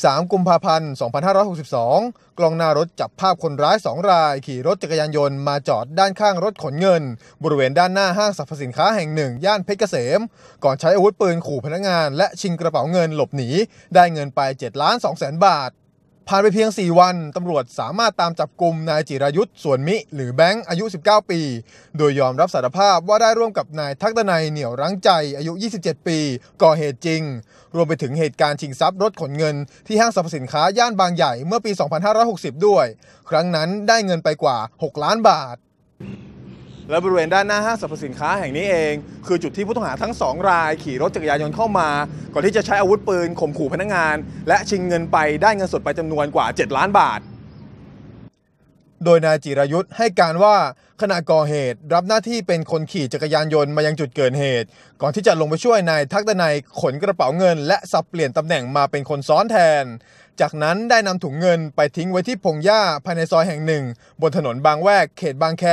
23 กุมภาพันธ์ 2562 กล้องหน้ารถจับภาพคนร้าย2รายขี่รถจักรยานยนต์ มาจอดด้านข้างรถขนเงิน บริเวณด้านหน้าห้างสรรพสินค้าแห่งหนึ่ง ย่านเพชรเกษมก่อนใช้อาวุธปืนขู่พนักงานและชิงกระเป๋าเงินหลบหนี ได้เงินไป 7 ล้าน2แสนบาทผ่านไปเพียง 4 วัน ตำรวจสามารถตามจับกลุ่มนายจิรายุทธ์สวนมิหรือแบงค์ อายุ 19 ปี โดยยอมรับสารภาพว่าได้ร่วมกับนายทักษนัยเหนี่ยวรั้งใจอายุ 27 ปี ก่อเหตุจริง รวมไปถึงเหตุการณ์ชิงทรัพย์รถขนเงินที่ห้างสรรพสินค้าย่านบางใหญ่เมื่อปี 2560 ด้วย ครั้งนั้นได้เงินไปกว่า 6 ล้านบาทและบริเวณด้านหน้าห้างสรรพสินค้าแห่งนี้เองคือจุดที่ผู้ต้องหาทั้งสองรายขี่รถจักรยานยนต์เข้ามา ก่อนที่จะใช้อาวุธปืนข่มขู่พนักงงาน และชิงเงินไปได้เงินสดไปจำนวนกว่า 7 ล้านบาท โดยนายจิรยุทธ์ให้การว่าขณะก่อเหตุ รับหน้าที่เป็นคนขี่จักรยานยนต์มายังจุดเกิดเหตุ ก่อนที่จะลงไปช่วยนายทักษนายขนกระเป๋าเงินและสับเปลี่ยนตำแหน่งมาเป็นคนซ้อนแทนจากนั้นได้นำถุงเงินไปทิ้งไว้ที่พงหญ้าภายในซอยแห่งหนึ่ง บนถนนบางแวก เขตบางแค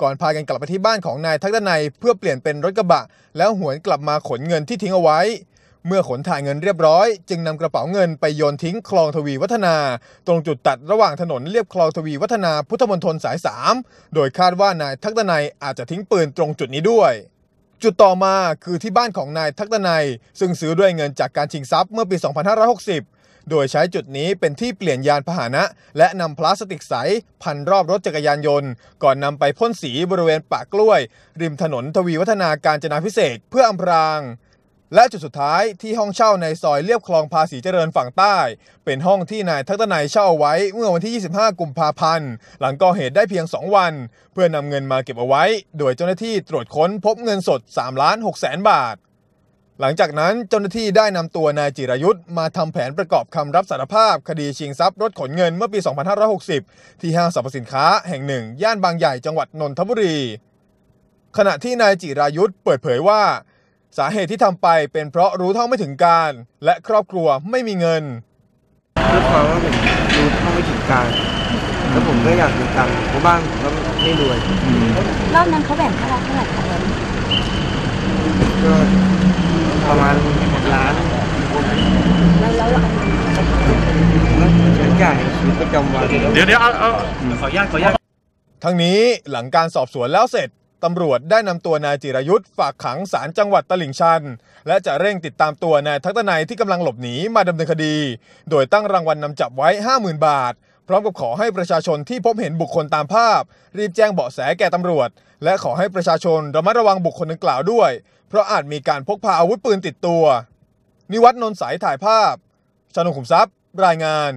ก่อนพากันกลับไปที่บ้านของนายทักษนัยเพื่อเปลี่ยนเป็นรถกระบะ แล้วหวนกลับมาขนเงินที่ทิ้งเอาไว้ เมื่อขนถ่ายเงินเรียบร้อย จึงนำกระเป๋าเงินไปโยนทิ้ง คลองทวีวัฒนา ตรงจุดตัดระหว่างถนนเรียบคลองทวีวัฒนาพุทธมณฑลสาย3โดยคาดว่านายทักษนัยอาจจะทิ้งปืนตรงจุดนี้ด้วย จุดต่อมาคือที่บ้านของนายทักษนัยซึ่งซื้อด้วยเงินจากการชิงทรัพย์เมื่อปี 2560โดยใช้จุดนี้เป็นที่เปลี่ยนยานพาหนะ และนำพลาสติกใส พันรอบรถจักรยานยนต์ ก่อนนำไปพ่นสีบริเวณปากกล้วย ริมถนนทวีวัฒนาการจนาพิเศษเพื่ออำพราง และจุดสุดท้ายที่ห้องเช่าในซอยเลียบคลองภาษีเจริญฝั่งใต้ เป็นห้องที่นายทักษนายเช่าไว้เมื่อวันที่ 25 กุมภาพันธ์หลังก่อเหตุได้เพียง2วัน เพื่อนำเงินมาเก็บเอาไว้ โดยเจ้าหน้าที่ตรวจค้นพบเงินสด3ล้าน6แสนบาทหลังจากนั้นเจ้าหน้าที่ได้นำตัวนายจิรายุทธ์มาทำแผนประกอบคำรับสารภาพคดีชิงทรัพย์รถขนเงินเมื่อปี 2560 ที่ห้างสรรพสินค้าแห่งหนึ่ง ย่านบางใหญ่จังหวัดนนทบุรี ขณะที่นายจิรายุทธ์เปิดเผยว่าสาเหตุที่ทำไปเป็นเพราะรู้เท่าไม่ถึงการ และครอบครัวไม่มีเงินด้วยความว่าผมรู้เท่าไม่ถึงการแล้วผมก็อยากมีตังค์เพราะบ้านผมก็ไม่รวยรอบนั้นเขาแบ่งเราเท่าไหร่คะประจำวันเดี๋ยวเดี๋ยวเอาเอาขออนุญาตขออนุญาตทั้งนี้หลังการสอบสวนแล้วเสร็จ ตำรวจได้นำตัวนายจิรยุทธ์ฝากขังศาลจังหวัดตลิ่งชัน และจะเร่งติดตามตัวนายทักษนายที่กำลังหลบหนีมาดำเนินคดี โดยตั้งรางวัลนนำจับไว้ 50,000 บาท พร้อมกับขอให้ประชาชนที่พบเห็นบุคคลตามภาพ รีบแจ้งเบาะแสแก่ตำรวจ และขอให้ประชาชนระมัดระวังบุคคลดังกล่าวด้วย เพราะอาจมีการพกพาอาวุธปืนติดตัว นิวัฒนนนสายถ่ายภาพชนุขุมทรัพย์รายงาน